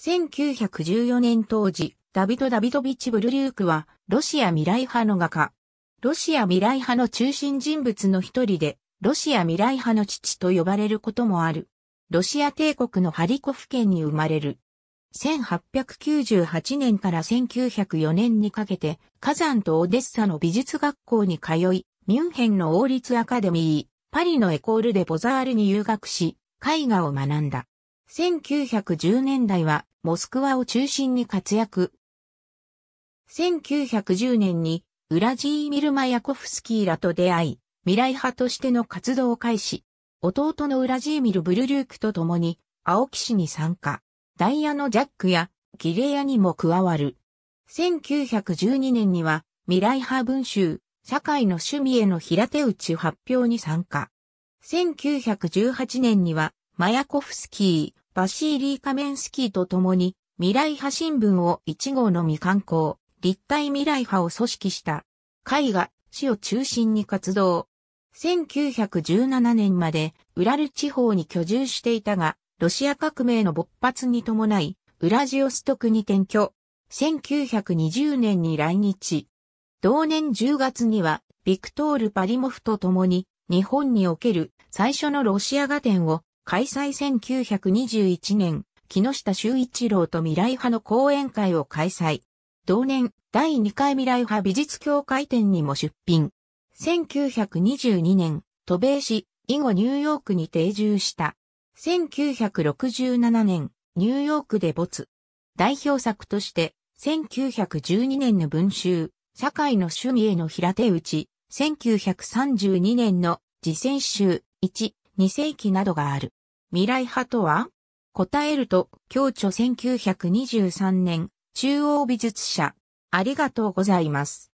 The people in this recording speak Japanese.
1914年当時、ダビド・ダビドビチ・ブルリュークは、ロシア未来派の画家。ロシア未来派の中心人物の一人で、ロシア未来派の父と呼ばれることもある。ロシア帝国のハリコフ県に生まれる。1898年から1904年にかけて、火山とオデッサの美術学校に通い、ミュンヘンの王立アカデミー、パリのエコールでボザールに留学し、絵画を学んだ。1910年代はモスクワを中心に活躍。1910年にウラジーミル・マヤコフスキーらと出会い、未来派としての活動を開始。弟のウラジーミル・ブルリュークと共に青木氏に参加。ダイヤのジャックやギレヤにも加わる。1912年には未来派文集、社会の趣味への平手打ち発表に参加。1918年にはマヤコフスキー、バシーリー・カメンスキーと共に、未来派新聞を1号の未刊行、立体未来派を組織した。絵画、市を中心に活動。1917年まで、ウラル地方に居住していたが、ロシア革命の勃発に伴い、ウラジオストクに転居。1920年に来日。同年10月には、ビクトール・パリモフと共に、日本における最初のロシア画展を開催1921年、木下修一郎と未来派の講演会を開催。同年、第2回未来派美術協会展にも出品。1922年、渡米市、以後ニューヨークに定住した。1967年、ニューヨークで没。代表作として、1912年の文集、社会の趣味への平手打ち、1932年の自選集、1、2世紀などがある。未来派とは答えると、共著1923年、中央美術社。ありがとうございます。